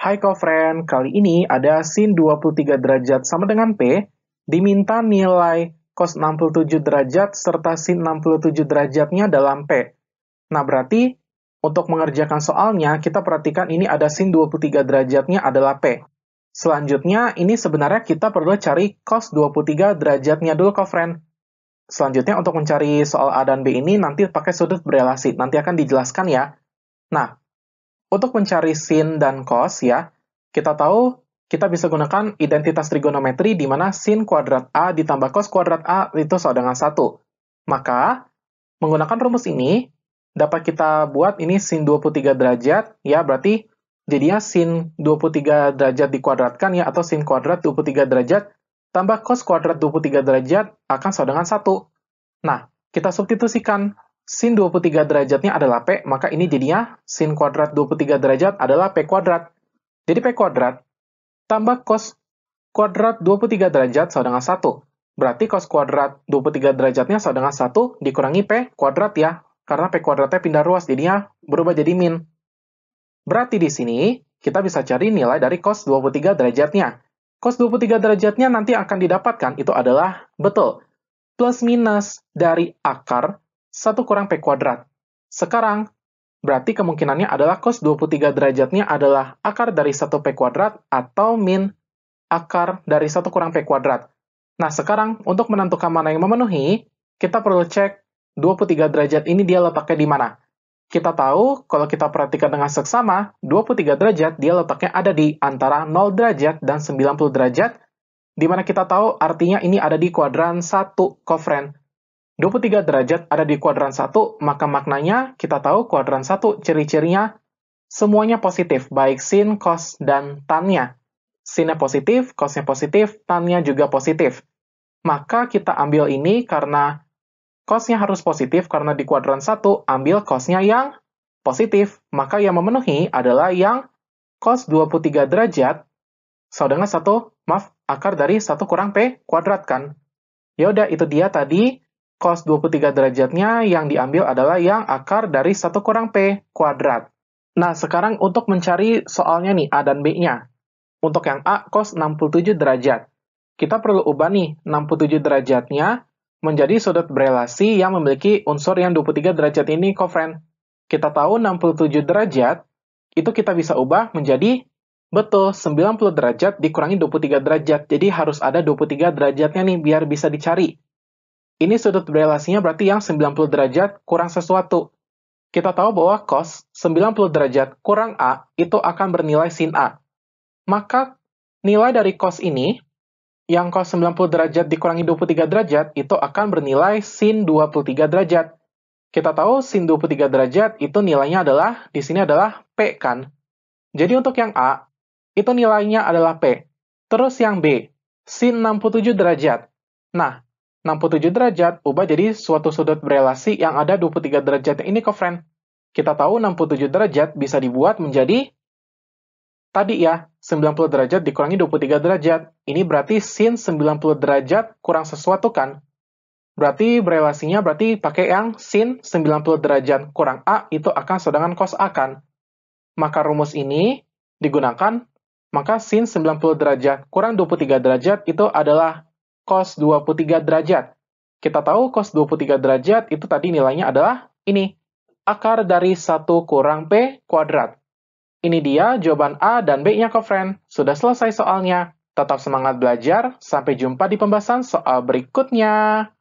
Hai friend, kali ini ada sin 23 derajat sama dengan P, diminta nilai cos 67 derajat serta sin 67 derajatnya dalam P. Nah, berarti untuk mengerjakan soalnya, kita perhatikan ini ada sin 23 derajatnya adalah P. Selanjutnya, ini sebenarnya kita perlu cari cos 23 derajatnya dulu, friend. Selanjutnya, untuk mencari soal A dan B ini, nanti pakai sudut berelasi. Nanti akan dijelaskan ya. Nah, untuk mencari sin dan cos ya, kita tahu kita bisa gunakan identitas trigonometri di mana sin kuadrat A ditambah cos kuadrat A itu sama dengan 1. Maka, menggunakan rumus ini, dapat kita buat ini sin 23 derajat, ya berarti jadinya sin 23 derajat dikuadratkan ya, atau sin kuadrat 23 derajat, tambah cos kuadrat 23 derajat akan sama dengan 1. Nah, kita substitusikan sin 23 derajatnya adalah P, maka ini jadinya sin kuadrat 23 derajat adalah P kuadrat. Jadi P kuadrat tambah cos kuadrat 23 derajat sama dengan 1. Berarti cos kuadrat 23 derajatnya sama dengan 1 dikurangi P kuadrat ya. Karena P kuadratnya pindah ruas, jadinya berubah jadi min. Berarti di sini kita bisa cari nilai dari cos 23 derajatnya. Cos 23 derajatnya nanti akan didapatkan itu adalah betul plus minus dari akar 1 kurang P kuadrat. Sekarang, berarti kemungkinannya adalah cos 23 derajatnya adalah akar dari 1 P kuadrat atau min akar dari 1 kurang P kuadrat. Nah, sekarang untuk menentukan mana yang memenuhi, kita perlu cek 23 derajat ini dia letaknya di mana. Kita tahu, kalau kita perhatikan dengan seksama, 23 derajat dia letaknya ada di antara 0 derajat dan 90 derajat, di mana kita tahu artinya ini ada di kuadran 1 kofren. 23 derajat ada di kuadran 1, maka maknanya kita tahu kuadran 1 ciri-cirinya semuanya positif, baik sin, cos, dan tan-nya. Sinnya positif, cos-nya positif, tan-nya juga positif. Maka kita ambil ini karena cosnya harus positif, karena di kuadran 1 ambil cosnya yang positif. Maka yang memenuhi adalah yang cos 23 derajat, so dengan 1, maaf, akar dari 1 kurang P kuadrat kan. Yaudah, itu dia tadi Cos 23 derajatnya yang diambil adalah yang akar dari 1 kurang P kuadrat. Nah, sekarang untuk mencari soalnya nih, A dan B-nya. Untuk yang A, cos 67 derajat. Kita perlu ubah nih 67 derajatnya menjadi sudut berelasi yang memiliki unsur yang 23 derajat ini kofren. Kita tahu 67 derajat, itu kita bisa ubah menjadi Betul, 90 derajat dikurangi 23 derajat, jadi harus ada 23 derajatnya nih biar bisa dicari. Ini sudut relasinya berarti yang 90 derajat kurang sesuatu. Kita tahu bahwa cos 90 derajat kurang A itu akan bernilai sin A. Maka nilai dari cos ini, yang cos 90 derajat dikurangi 23 derajat, itu akan bernilai sin 23 derajat. Kita tahu sin 23 derajat itu nilainya adalah, di sini adalah P kan? Jadi untuk yang A, itu nilainya adalah P. Terus yang B, sin 67 derajat. Nah, 67 derajat ubah jadi suatu sudut berelasi yang ada 23 derajat ini kok, friend. Kita tahu 67 derajat bisa dibuat menjadi tadi ya, 90 derajat dikurangi 23 derajat. Ini berarti sin 90 derajat kurang sesuatu kan? Berarti berelasinya berarti pakai yang sin 90 derajat kurang A itu akan sedangkan cos A kan? Maka rumus ini digunakan, maka sin 90 derajat kurang 23 derajat itu adalah cos 23 derajat. Kita tahu cos 23 derajat itu tadi nilainya adalah ini, akar dari 1 kurang P kuadrat. Ini dia jawaban A dan B-nya, friend. Sudah selesai soalnya. Tetap semangat belajar, sampai jumpa di pembahasan soal berikutnya.